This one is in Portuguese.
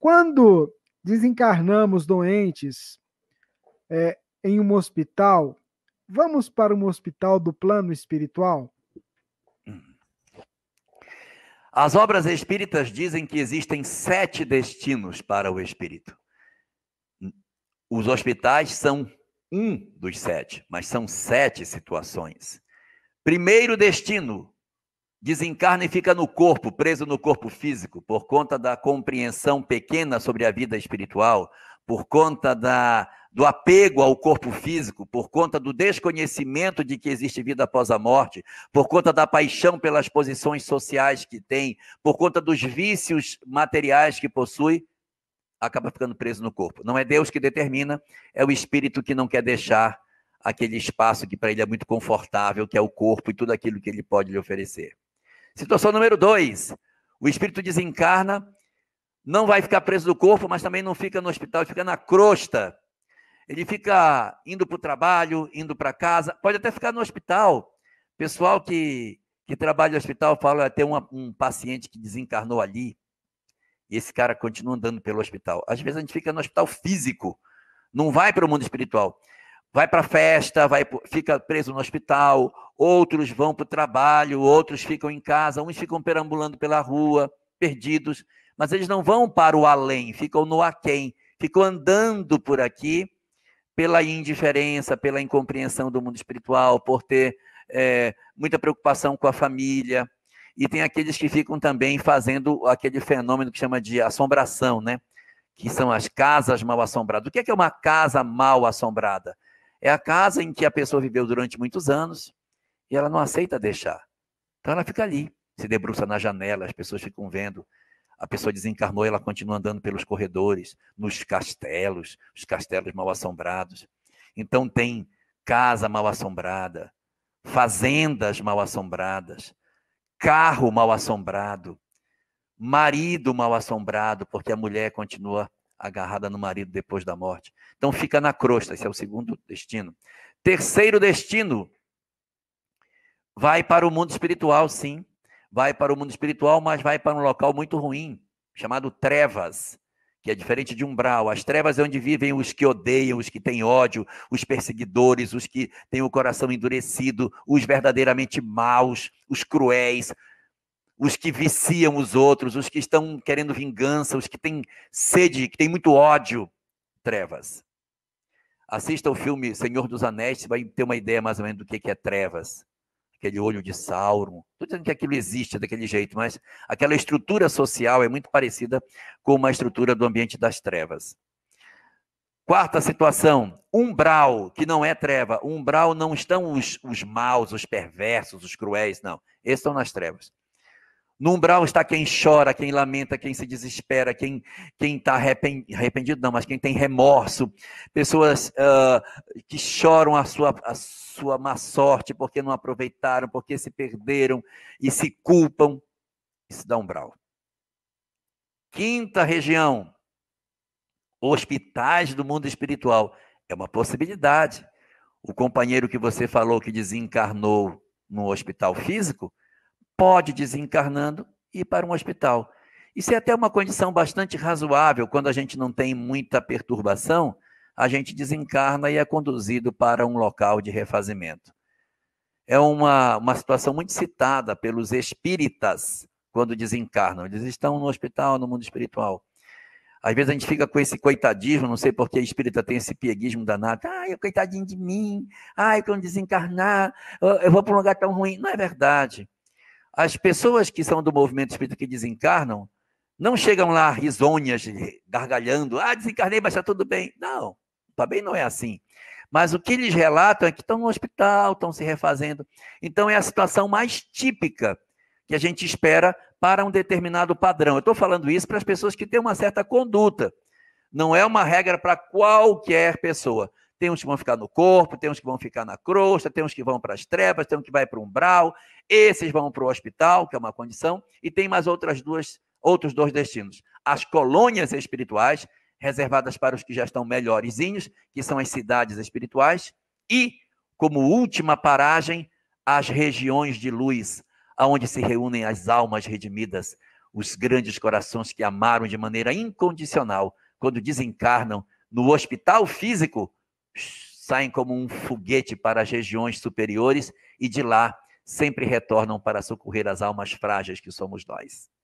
Quando desencarnamos doentes é, em um hospital, vamos para um hospital do plano espiritual? Hum. As obras espíritas dizem que existem sete destinos para o espírito. Os hospitais são um dos sete, mas são sete situações. Primeiro destino, desencarna e fica no corpo, preso no corpo físico, por conta da compreensão pequena sobre a vida espiritual, por conta da, do apego ao corpo físico, por conta do desconhecimento de que existe vida após a morte, por conta da paixão pelas posições sociais que tem, por conta dos vícios materiais que possui, acaba ficando preso no corpo. Não é Deus que determina, é o espírito que não quer deixar aquele espaço que para ele é muito confortável, que é o corpo e tudo aquilo que ele pode lhe oferecer. Situação número dois: o espírito desencarna, não vai ficar preso no corpo, mas também não fica no hospital, fica na crosta. Ele fica indo para o trabalho, indo para casa, pode até ficar no hospital. Pessoal que, que trabalha no hospital fala até uma, um paciente que desencarnou ali, e esse cara continua andando pelo hospital. Às vezes a gente fica no hospital físico, não vai para o mundo espiritual vai para festa, vai, fica preso no hospital, outros vão para o trabalho, outros ficam em casa, uns ficam perambulando pela rua, perdidos, mas eles não vão para o além, ficam no aquém, ficam andando por aqui pela indiferença, pela incompreensão do mundo espiritual, por ter é, muita preocupação com a família. E tem aqueles que ficam também fazendo aquele fenômeno que chama de assombração, né? Que são as casas mal assombradas. O que é, que é uma casa mal assombrada? É a casa em que a pessoa viveu durante muitos anos e ela não aceita deixar. Então ela fica ali, se debruça na janela, as pessoas ficam vendo. A pessoa desencarnou e ela continua andando pelos corredores, nos castelos, os castelos mal assombrados. Então tem casa mal assombrada, fazendas mal assombradas, carro mal assombrado, marido mal assombrado, porque a mulher continua agarrada no marido depois da morte. Então fica na crosta, esse é o segundo destino. Terceiro destino, vai para o mundo espiritual, sim. Vai para o mundo espiritual, mas vai para um local muito ruim, chamado trevas, que é diferente de umbral. As trevas é onde vivem os que odeiam, os que têm ódio, os perseguidores, os que têm o coração endurecido, os verdadeiramente maus, os cruéis, os que viciam os outros, os que estão querendo vingança, os que têm sede, que têm muito ódio, trevas. Assista o filme Senhor dos Anéis, você vai ter uma ideia mais ou menos do que é trevas. Aquele olho de Sauron. Estou dizendo que aquilo existe daquele jeito, mas aquela estrutura social é muito parecida com uma estrutura do ambiente das trevas. Quarta situação, umbral, que não é treva. Umbral não estão os, os maus, os perversos, os cruéis, não. Esses estão nas trevas. No umbral está quem chora, quem lamenta, quem se desespera, quem quem está arrependido, não, mas quem tem remorso. Pessoas uh, que choram a sua, a sua má sorte porque não aproveitaram, porque se perderam e se culpam. Isso dá umbral. Quinta região, hospitais do mundo espiritual. É uma possibilidade. O companheiro que você falou que desencarnou no hospital físico pode desencarnando ir para um hospital. Isso é até uma condição bastante razoável quando a gente não tem muita perturbação, a gente desencarna e é conduzido para um local de refazimento. É uma, uma situação muito citada pelos espíritas quando desencarnam. Eles estão no hospital, no mundo espiritual. Às vezes a gente fica com esse coitadismo, não sei porque a espírita tem esse pieguismo danado. Ai, coitadinho de mim. Ai, quando desencarnar, eu vou para um lugar tão ruim. Não é verdade as pessoas que são do movimento espírita que desencarnam não chegam lá risonhas, gargalhando, ah, desencarnei, mas está tudo bem. Não, também não é assim. Mas o que eles relatam é que estão no hospital, estão se refazendo. Então é a situação mais típica que a gente espera para um determinado padrão. Eu estou falando isso para as pessoas que têm uma certa conduta. Não é uma regra para qualquer pessoa. Tem uns que vão ficar no corpo, tem uns que vão ficar na crosta, tem uns que vão para as trevas, tem uns que vai para o umbral, esses vão para o hospital, que é uma condição, e tem mais outras duas, outros dois destinos. As colônias espirituais, reservadas para os que já estão melhorzinhos, que são as cidades espirituais, e, como última paragem, as regiões de luz, aonde se reúnem as almas redimidas, os grandes corações que amaram de maneira incondicional, quando desencarnam no hospital físico, saem como um foguete para as regiões superiores e de lá sempre retornam para socorrer as almas frágeis que somos nós.